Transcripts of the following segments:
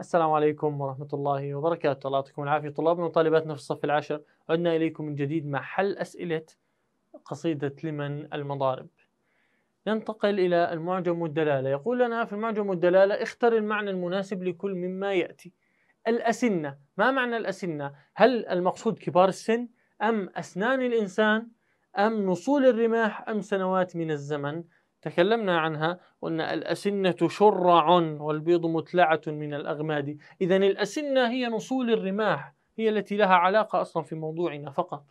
السلام عليكم ورحمة الله وبركاته الله يعطيكم العافية طلابنا وطالباتنا في الصف العاشر عدنا إليكم من جديد مع حل أسئلة قصيدة لمن المضارب ننتقل إلى المعجم والدلالة يقول لنا في المعجم والدلالة اختر المعنى المناسب لكل مما يأتي الأسنة ما معنى الأسنة؟ هل المقصود كبار السن؟ أم أسنان الإنسان؟ أم نصول الرماح؟ أم سنوات من الزمن؟ تكلمنا عنها قلنا الأسنة شرع والبيض متلعة من الأغماد إذا الأسنة هي نصول الرماح هي التي لها علاقة أصلا في موضوعنا فقط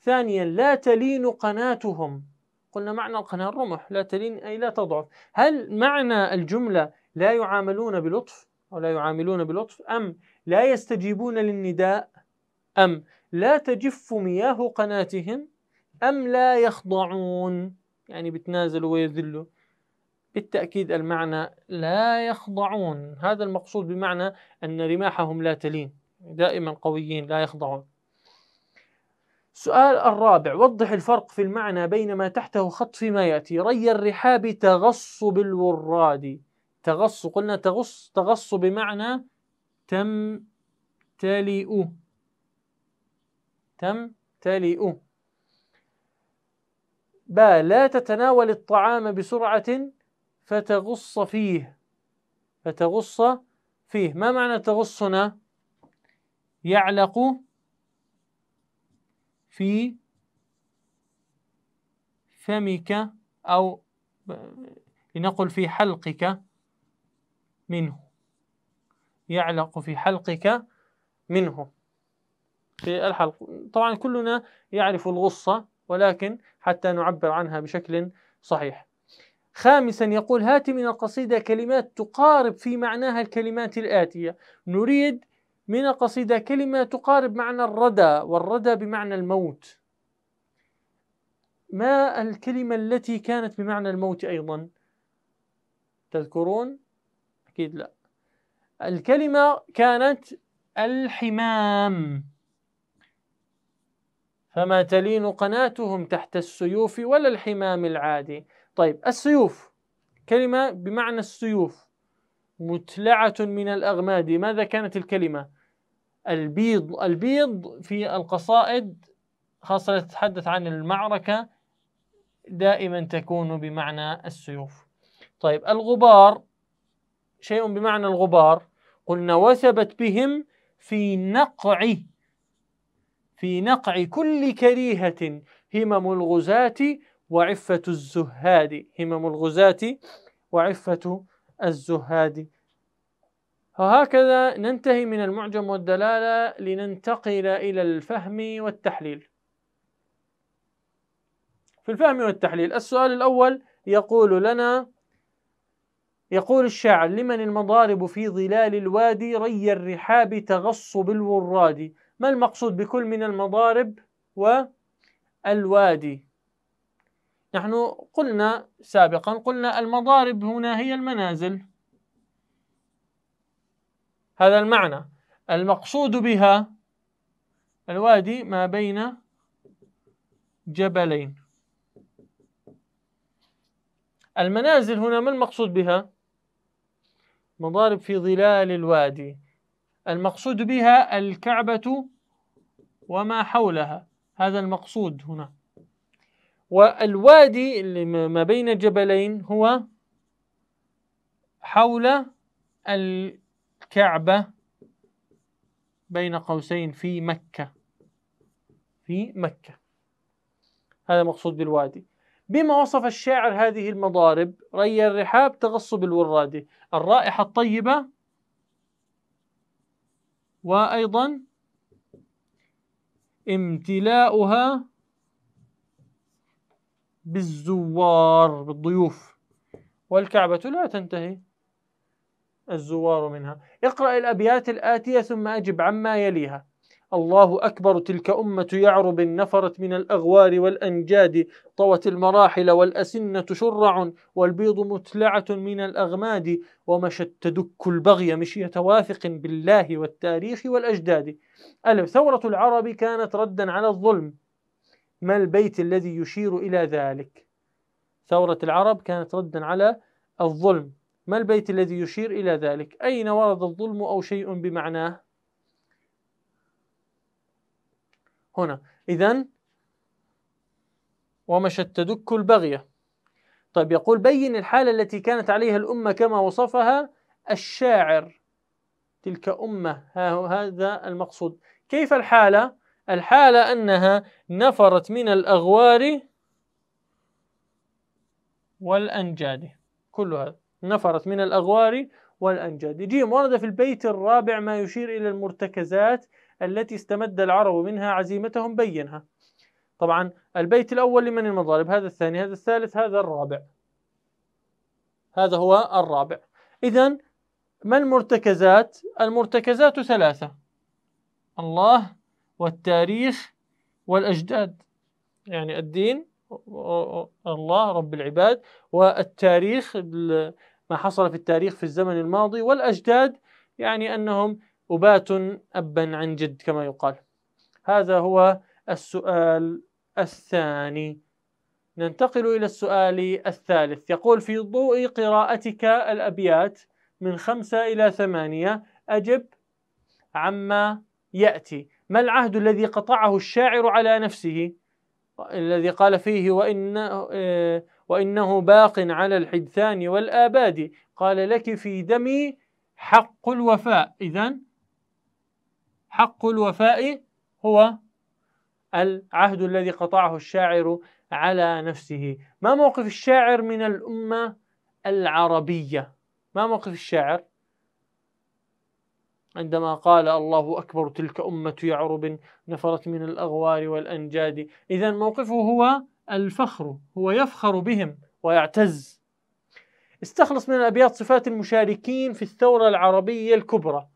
ثانيا لا تلين قناتهم قلنا معنى القناة الرمح لا تلين أي لا تضعف هل معنى الجملة لا يعاملون بلطف أو لا يعاملون بلطف أم لا يستجيبون للنداء أم لا تجف مياه قناتهم أم لا يخضعون يعني بتنازلوا ويذلوا بالتأكيد المعنى لا يخضعون هذا المقصود بمعنى أن رماحهم لا تلين دائما قويين لا يخضعون سؤال الرابع وضح الفرق في المعنى بين ما تحته خط فيما يأتي ري الرحاب تغص بالوراد تغص قلنا تغص تغص بمعنى تمتلئ تمتلئ ب لا تتناول الطعام بسرعة فتغص فيه فتغص فيه ما معنى تغصنا يعلق في فمك أو لنقل في حلقك منه يعلق في حلقك منه في الحلق طبعا كلنا يعرف الغصة ولكن حتى نعبر عنها بشكل صحيح خامسا يقول هات من القصيدة كلمات تقارب في معناها الكلمات الآتية نريد من القصيدة كلمة تقارب معنى الردى والردى بمعنى الموت ما الكلمة التي كانت بمعنى الموت أيضا تذكرون أكيد لا الكلمة كانت الحمام فما تلين قناتهم تحت السيوف ولا الحمام العادي طيب السيوف كلمة بمعنى السيوف متلعة من الأغماد ماذا كانت الكلمة البيض البيض في القصائد خاصة تتحدث عن المعركة دائما تكون بمعنى السيوف طيب الغبار شيء بمعنى الغبار قلنا وثبت بهم في نقع في نقع كل كريهة همم الغزاة وعفة الزهاد همم الغزاة وعفة الزهاد وهكذا ننتهي من المعجم والدلالة لننتقل إلى الفهم والتحليل في الفهم والتحليل السؤال الأول يقول لنا يقول الشاعر لمن المضارب في ظلال الوادي ري الرحاب تغص بالوراد ما المقصود بكل من المضارب والوادي نحن قلنا سابقا قلنا المضارب هنا هي المنازل هذا المعنى المقصود بها الوادي ما بين جبلين المنازل هنا ما المقصود بها مضارب في ظلال الوادي المقصود بها الكعبة وما حولها هذا المقصود هنا والوادي اللي ما بين الجبلين هو حول الكعبة بين قوسين في مكة في مكة هذا مقصود بالوادي بما وصف الشاعر هذه المضارب ري الرحاب تغصب الورادة الرائحة الطيبة وأيضا امتلاؤها بالزوار بالضيوف والكعبة لا تنتهي الزوار منها اقرأ الأبيات الآتية ثم أجب عما يليها الله أكبر تلك أمة يعرب نفرت من الأغوار والأنجاد طوت المراحل والأسنة شرع والبيض متلعة من الأغماد ومشت تدك البغي مشية واثق بالله والتاريخ والأجداد ألف ثورة العرب كانت ردا على الظلم ما البيت الذي يشير إلى ذلك ثورة العرب كانت ردا على الظلم ما البيت الذي يشير إلى ذلك أين ورد الظلم أو شيء بمعناه هنا إذا ومشت تدك البغية طيب يقول بين الحالة التي كانت عليها الأمة كما وصفها الشاعر تلك أمة هذا المقصود كيف الحالة؟ الحالة أنها نفرت من الأغوار والأنجاد كل هذا نفرت من الأغوار والأنجاد جيم ورد في البيت الرابع ما يشير إلى المرتكزات التي استمد العرب منها عزيمتهم بينها طبعا البيت الأول لمن المضارب هذا الثاني هذا الثالث هذا الرابع هذا هو الرابع إذا ما المرتكزات المرتكزات ثلاثة الله والتاريخ والأجداد يعني الدين الله رب العباد والتاريخ ما حصل في التاريخ في الزمن الماضي والأجداد يعني أنهم أبات أبا عن جد كما يقال هذا هو السؤال الثاني ننتقل إلى السؤال الثالث يقول في ضوء قراءتك الأبيات من خمسة إلى ثمانية أجب عما يأتي ما العهد الذي قطعه الشاعر على نفسه الذي قال فيه وإنه, آه، وإنه باق على الحدثان والآباد قال لك في دمي حق الوفاء إذا حق الوفاء هو العهد الذي قطعه الشاعر على نفسه ما موقف الشاعر من الأمة العربية ما موقف الشاعر عندما قال الله أكبر تلك أمة يعرب نفرت من الأغوار والأنجاد إذا موقفه هو الفخر هو يفخر بهم ويعتز استخلص من الأبيات صفات المشاركين في الثورة العربية الكبرى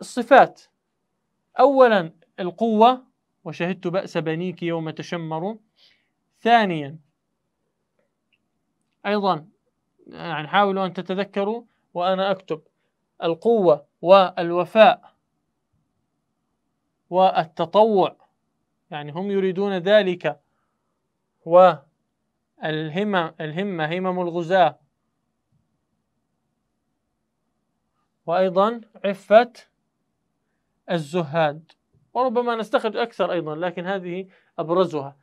الصفات أولا القوة وشهدت بأس بنيك يوم تشمروا ثانيا أيضا يعني حاولوا أن تتذكروا وأنا أكتب القوة والوفاء والتطوع يعني هم يريدون ذلك والهمم الهمة همم الغزاة وأيضا عفة الزهاد وربما نستخرج أكثر أيضا لكن هذه أبرزها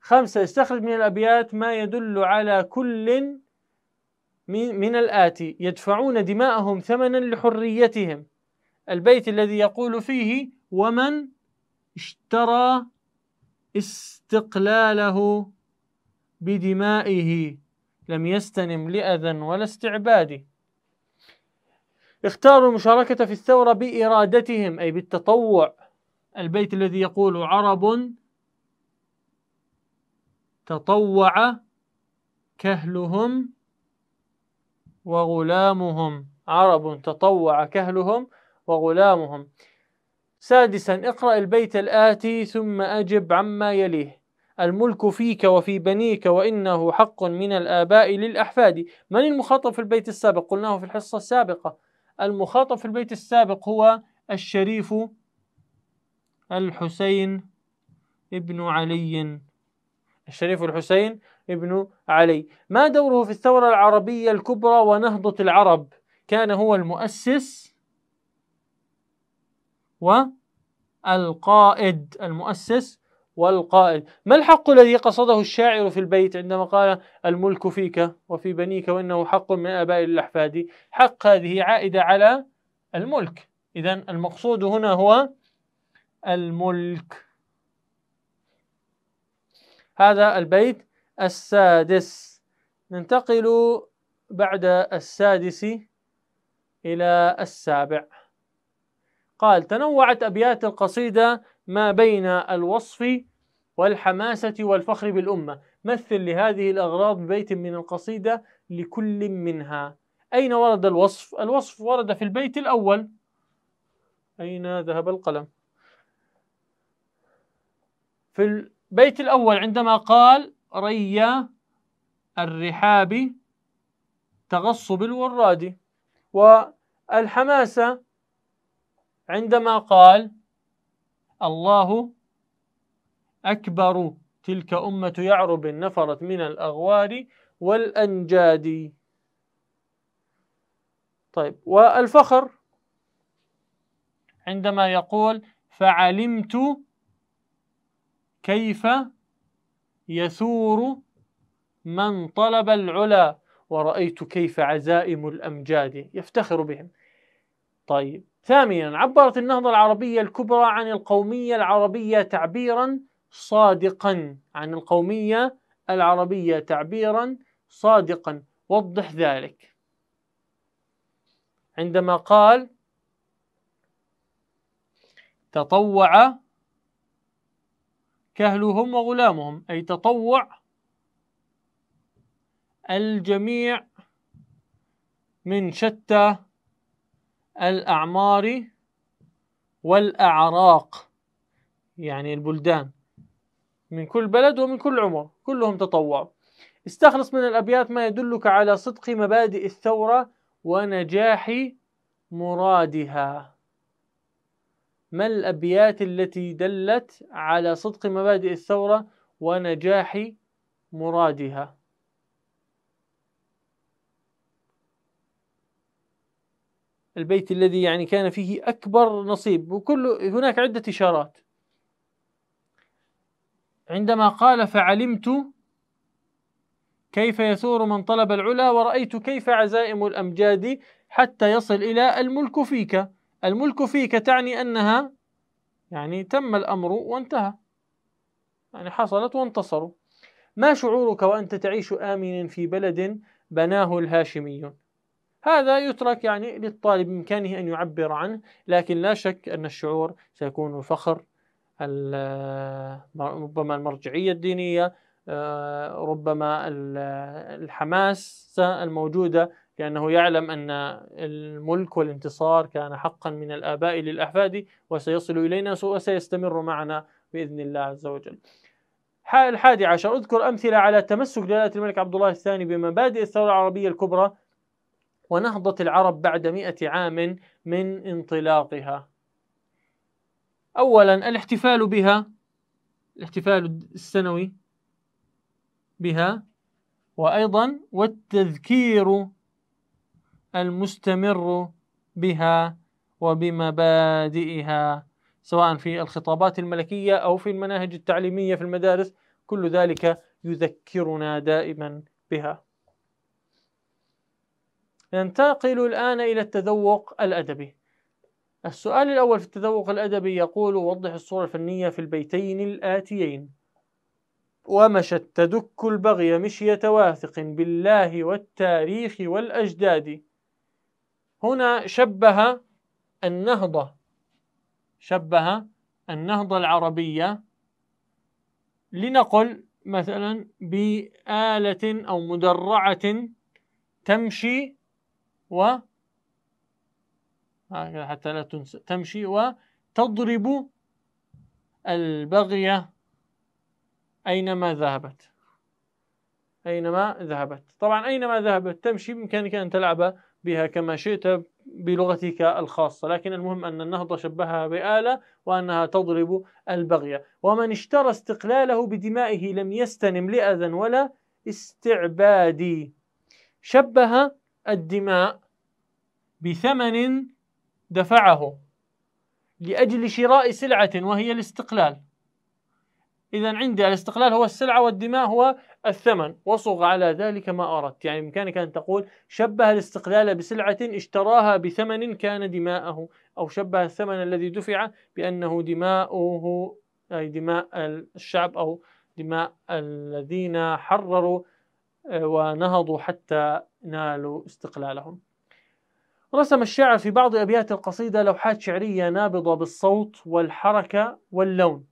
خمسة استخرج من الأبيات ما يدل على كل من الآتي يدفعون دماءهم ثمنا لحريتهم البيت الذي يقول فيه ومن اشترى استقلاله بدمائه لم يستنم لأذى ولا استعباد اختاروا المشاركة في الثورة بإرادتهم أي بالتطوع البيت الذي يقول عرب تطوع كهلهم وغلامهم عرب تطوع كهلهم وغلامهم سادسا اقرأ البيت الآتي ثم أجب عما يليه الملك فيك وفي بنيك وإنه حق من الآباء للأحفاد من المخاطب في البيت السابق قلناه في الحصة السابقة المخاطب في البيت السابق هو الشريف الحسين ابن علي الشريف الحسين ابن علي ما دوره في الثورة العربية الكبرى ونهضة العرب كان هو المؤسس والقائد المؤسس والقائل ما الحق الذي قصده الشاعر في البيت عندما قال الملك فيك وفي بنيك وإنه حق من آباء الأحفاد حق هذه عائدة على الملك إذا المقصود هنا هو الملك هذا البيت السادس ننتقل بعد السادس إلى السابع قال تنوعت أبيات القصيدة ما بين الوصف والحماسة والفخر بالأمة مثل لهذه الأغراض ببيت من القصيدة لكل منها أين ورد الوصف؟ الوصف ورد في البيت الأول أين ذهب القلم؟ في البيت الأول عندما قال ريا الرحاب تغصب الوراد والحماسة عندما قال الله أكبر تلك أمة يعرب نفرت من الأغوار والأنجاد طيب والفخر عندما يقول فعلمت كيف يثور من طلب العلا ورأيت كيف عزائم الأمجاد يفتخر بهم طيب ثانيا عبرت النهضة العربية الكبرى عن القومية العربية تعبيرا صادقا عن القومية العربية تعبيرا صادقا وضح ذلك عندما قال تطوع كهلهم وغلامهم أي تطوع الجميع من شتى الأعمار والأعراق يعني البلدان من كل بلد ومن كل عمر كلهم تطوعوا استخلص من الأبيات ما يدلك على صدق مبادئ الثورة ونجاح مرادها ما الأبيات التي دلت على صدق مبادئ الثورة ونجاح مرادها البيت الذي يعني كان فيه أكبر نصيب وكل هناك عدة إشارات عندما قال فعلمت كيف يثور من طلب العلا ورأيت كيف عزائم الأمجاد حتى يصل إلى الملك فيك الملك فيك تعني أنها يعني تم الأمر وانتهى يعني حصلت وانتصروا ما شعورك وأنت تعيش آمنا في بلد بناه الهاشميون هذا يترك يعني للطالب بإمكانه أن يعبر عنه لكن لا شك أن الشعور سيكون فخر آه، ربما المرجعية الدينية آه، ربما الحماسه الموجودة لأنه يعلم أن الملك والانتصار كان حقا من الآباء للأحفاد وسيصل إلينا وسيستمر معنا بإذن الله عز وجل الحادي عشر اذكر أمثلة على تمسك جلالة الملك عبد الله الثاني بمبادئ الثورة العربية الكبرى ونهضة العرب بعد مئة عام من انطلاقها أولا الاحتفال بها الاحتفال السنوي بها وأيضا والتذكير المستمر بها وبمبادئها سواء في الخطابات الملكية أو في المناهج التعليمية في المدارس كل ذلك يذكرنا دائما بها ننتقل الآن إلى التذوق الأدبي السؤال الأول في التذوق الأدبي يقول وضح الصورة الفنية في البيتين الآتيين ومشت تدك البغي مشية واثق بالله والتاريخ والأجداد هنا شبه النهضة شبه النهضة العربية لنقل مثلا بآلة أو مدرعة تمشي و حتى لا تنسى تمشي وتضرب البغية أينما ذهبت أينما ذهبت طبعا أينما ذهبت تمشي بإمكانك أن تلعب بها كما شئت بلغتك الخاصة لكن المهم أن النهضة شبهها بآلة وأنها تضرب البغية ومن اشترى استقلاله بدمائه لم يستنم لأذى ولا استعبادي شبه الدماء بثمن دفعه لأجل شراء سلعة وهي الاستقلال إذا عندي الاستقلال هو السلعة والدماء هو الثمن وصغ على ذلك ما أردت يعني بإمكانك أن تقول شبه الاستقلال بسلعة اشتراها بثمن كان دماءه أو شبه الثمن الذي دفع بأنه دماؤه أي دماء الشعب أو دماء الذين حرروا ونهضوا حتى نالوا استقلالهم رسم الشاعر في بعض أبيات القصيدة لوحات شعرية نابضة بالصوت والحركة واللون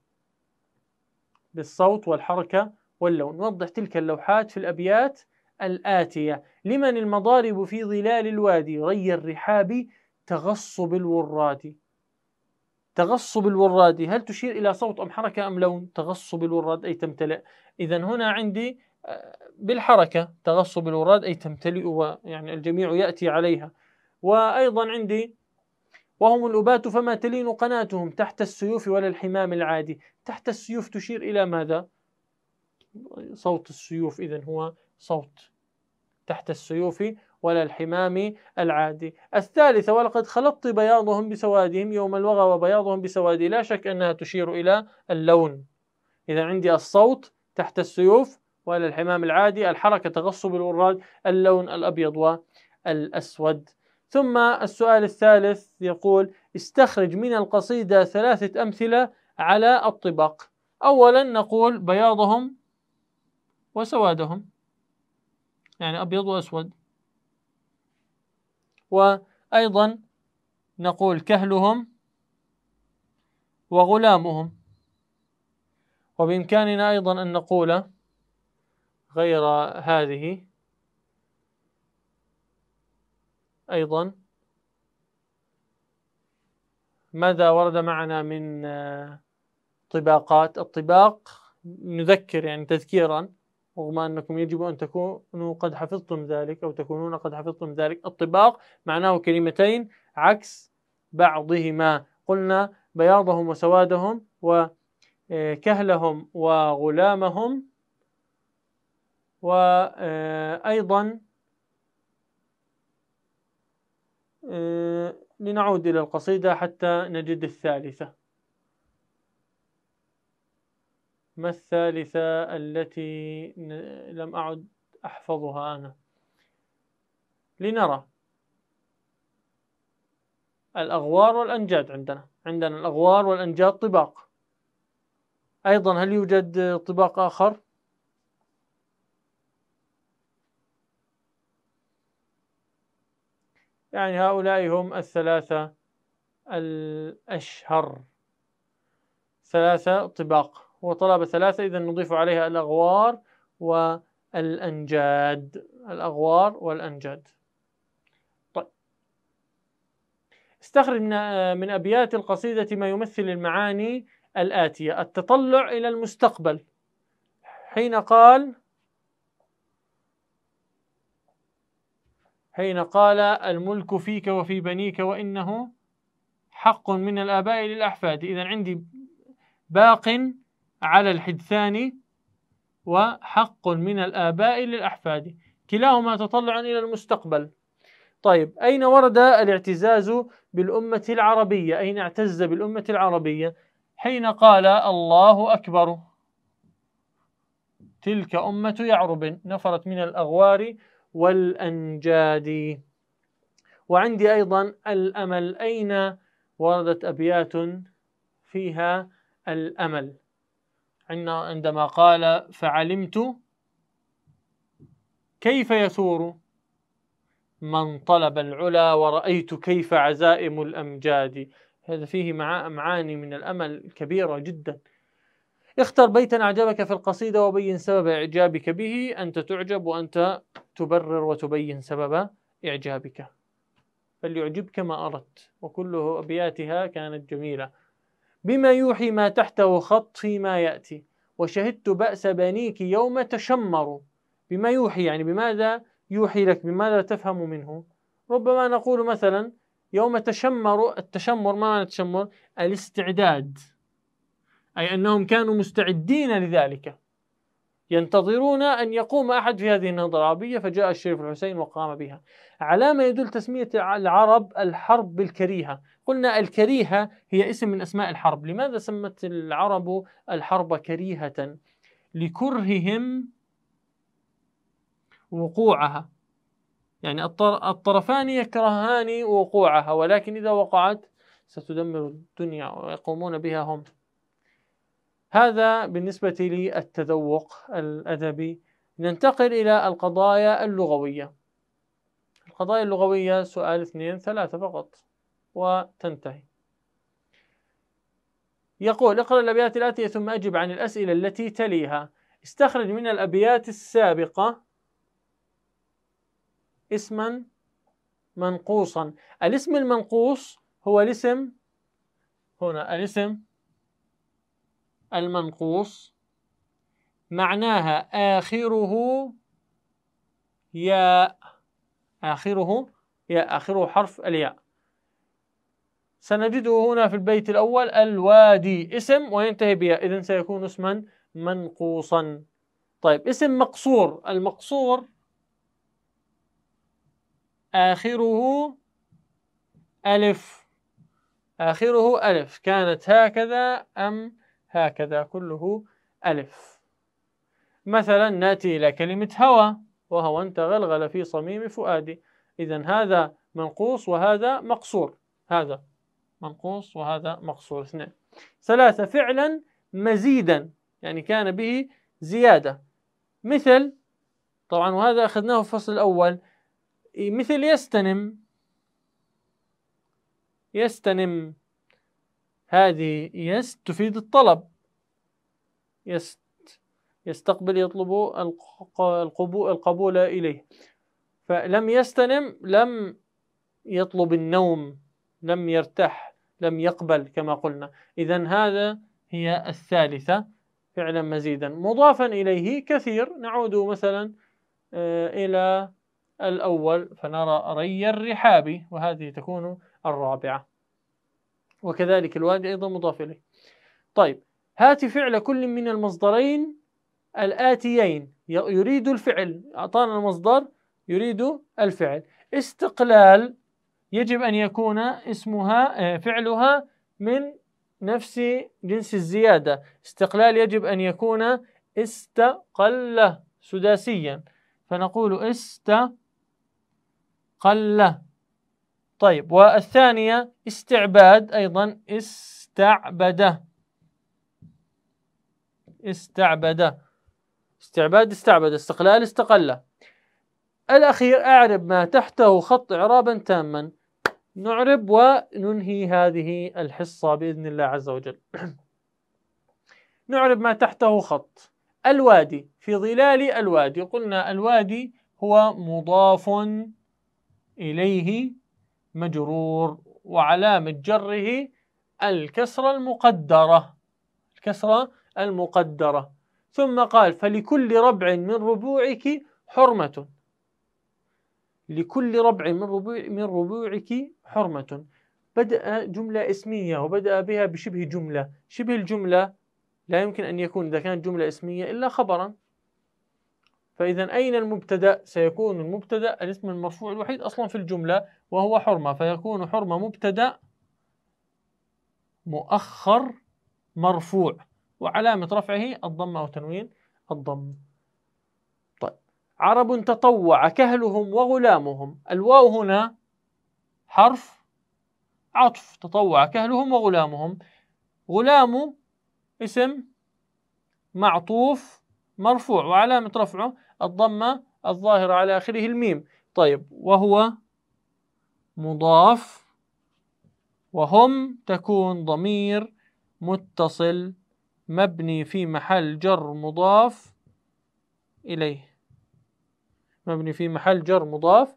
بالصوت والحركة واللون وضح تلك اللوحات في الأبيات الآتية لمن المضارب في ظلال الوادي ري الرحاب تغصب الوراد تغصب الوراد هل تشير إلى صوت أم حركة أم لون تغصب الوراد أي تمتلئ إذا هنا عندي بالحركة تغصب الوراد أي تمتلئ ويعني الجميع يأتي عليها وأيضا عندي وهم الأبات فما تلين قناتهم تحت السيوف ولا الحمام العادي تحت السيوف تشير إلى ماذا؟ صوت السيوف إذا هو صوت تحت السيوف ولا الحمام العادي الثالثة ولقد خلطت بياضهم بسوادهم يوم الوغى وبياضهم بسوادي لا شك أنها تشير إلى اللون إذا عندي الصوت تحت السيوف وإلى الحمام العادي الحركة تغصب الوراد اللون الأبيض والأسود ثم السؤال الثالث يقول استخرج من القصيدة ثلاثة أمثلة على الطباق أولا نقول بياضهم وسوادهم يعني أبيض وأسود وأيضا نقول كهلهم وغلامهم وبإمكاننا أيضا أن نقول غير هذه أيضا ماذا ورد معنا من آه، طباقات الطباق نذكر يعني تذكيرا رغم أنكم يجب أن تكونوا قد حفظتم ذلك أو تكونون قد حفظتم ذلك الطباق معناه كلمتين عكس بعضهما قلنا بياضهم وسوادهم وكهلهم آه، وغلامهم وأيضا آه، آه، لنعود إلى القصيدة حتى نجد الثالثة ما الثالثة التي لم أعد أحفظها أنا لنرى الأغوار والأنجاد عندنا عندنا الأغوار والأنجاد طباق أيضا هل يوجد طباق آخر يعني هؤلاء هم الثلاثة الأشهر ثلاثة طباق وطلب ثلاثة إذا نضيف عليها الأغوار والأنجاد الأغوار والأنجاد طيب استخرج من أبيات القصيدة ما يمثل المعاني الآتية التطلع إلى المستقبل حين قال حين قال الملك فيك وفي بنيك وإنه حق من الآباء للأحفاد إذا عندي باق على الحدثان وحق من الآباء للأحفاد كلاهما تطلع إلى المستقبل طيب أين ورد الاعتزاز بالأمة العربية أين اعتز بالأمة العربية حين قال الله أكبر تلك أمة يعرب نفرت من الأغوار والأنجاد وعندي أيضا الأمل أين وردت أبيات فيها الأمل عندما قال فعلمت كيف يثور من طلب العلا ورأيت كيف عزائم الأمجاد هذا فيه معاني من الأمل كبيرة جدا اختر بيتا أعجبك في القصيدة وبين سبب إعجابك به أنت تعجب وأنت تبرر وتبين سبب إعجابك فليعجبك ما أردت وكله أبياتها كانت جميلة بما يوحي ما تحته خط فيما يأتي وشهدت بأس بنيك يوم تشمروا بما يوحي يعني بماذا يوحي لك بماذا تفهم منه ربما نقول مثلا يوم تشمر التشمر ما معنى التشمر الاستعداد أي أنهم كانوا مستعدين لذلك ينتظرون أن يقوم أحد في هذه العربية فجاء الشريف الحسين وقام بها على ما يدل تسمية العرب الحرب بالكريهة قلنا الكريهة هي اسم من أسماء الحرب لماذا سمت العرب الحرب كريهة لكرههم وقوعها يعني الطرفان يكرهان وقوعها ولكن إذا وقعت ستدمر الدنيا ويقومون بها هم هذا بالنسبة للتذوق الأدبي ننتقل إلى القضايا اللغوية القضايا اللغوية سؤال اثنين ثلاثة فقط وتنتهي يقول اقرأ الأبيات الآتية ثم أجب عن الأسئلة التي تليها استخرج من الأبيات السابقة اسما منقوصا الاسم المنقوص هو الاسم هنا الاسم المنقوص معناها آخره ياء آخره ياء آخره حرف الياء سنجده هنا في البيت الأول الوادي اسم وينتهي بياء إذن سيكون اسما منقوصا طيب اسم مقصور المقصور آخره ألف آخره ألف كانت هكذا أم هكذا كله ألف مثلا نأتي إلى كلمة هوى وهو أنت تغلغل في صميم فؤادي إذا هذا منقوص وهذا مقصور هذا منقوص وهذا مقصور اثنين ثلاثة فعلا مزيدا يعني كان به زيادة مثل طبعا وهذا أخذناه في الفصل الأول مثل يستنم يستنم هذه يست تفيد الطلب يست يستقبل يطلب القبول إليه فلم يستنم لم يطلب النوم لم يرتاح لم يقبل كما قلنا إذا هذا هي الثالثة فعلا مزيدا مضافا إليه كثير نعود مثلا آه، إلى الأول فنرى ري الرحاب وهذه تكون الرابعة وكذلك الواجب أيضا مضاف إليه طيب هات فعل كل من المصدرين الآتيين يريد الفعل أعطانا المصدر يريد الفعل استقلال يجب أن يكون اسمها آه، فعلها من نفس جنس الزيادة استقلال يجب أن يكون استقل سداسيا فنقول استقل طيب والثانية استعباد أيضا استعبد استعبد استعباد استعبد استقلال استقل الأخير أعرب ما تحته خط إعرابا تاما نعرب وننهي هذه الحصة بإذن الله عز وجل نعرب ما تحته خط الوادي في ظلال الوادي قلنا الوادي هو مضاف إليه مجرور وعلامة جره الكسرة المقدرة الكسرة المقدرة ثم قال فلكل ربع من ربوعك حرمة لكل ربع من ربوع من ربوعك حرمة بدأ جملة اسمية وبدأ بها بشبه جملة شبه الجملة لا يمكن أن يكون إذا كانت جملة اسمية إلا خبرا فإذا أين المبتدأ؟ سيكون المبتدأ الاسم المرفوع الوحيد أصلا في الجملة وهو حرمة فيكون حرمة مبتدأ مؤخر مرفوع وعلامة رفعه الضمة أو تنوين الضم طيب عرب تطوع كهلهم وغلامهم الواو هنا حرف عطف تطوع كهلهم وغلامهم غلام اسم معطوف مرفوع وعلامة رفعه الضمة الظاهرة على آخره الميم طيب وهو مضاف وهم تكون ضمير متصل مبني في محل جر مضاف إليه مبني في محل جر مضاف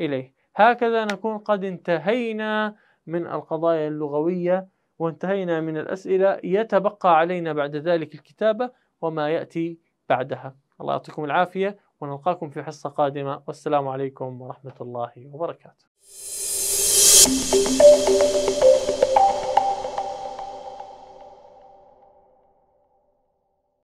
إليه هكذا نكون قد انتهينا من القضايا اللغوية وانتهينا من الأسئلة يتبقى علينا بعد ذلك الكتابة وما يأتي بعدها الله يعطيكم العافية ونلقاكم في حصة قادمة والسلام عليكم ورحمة الله وبركاته.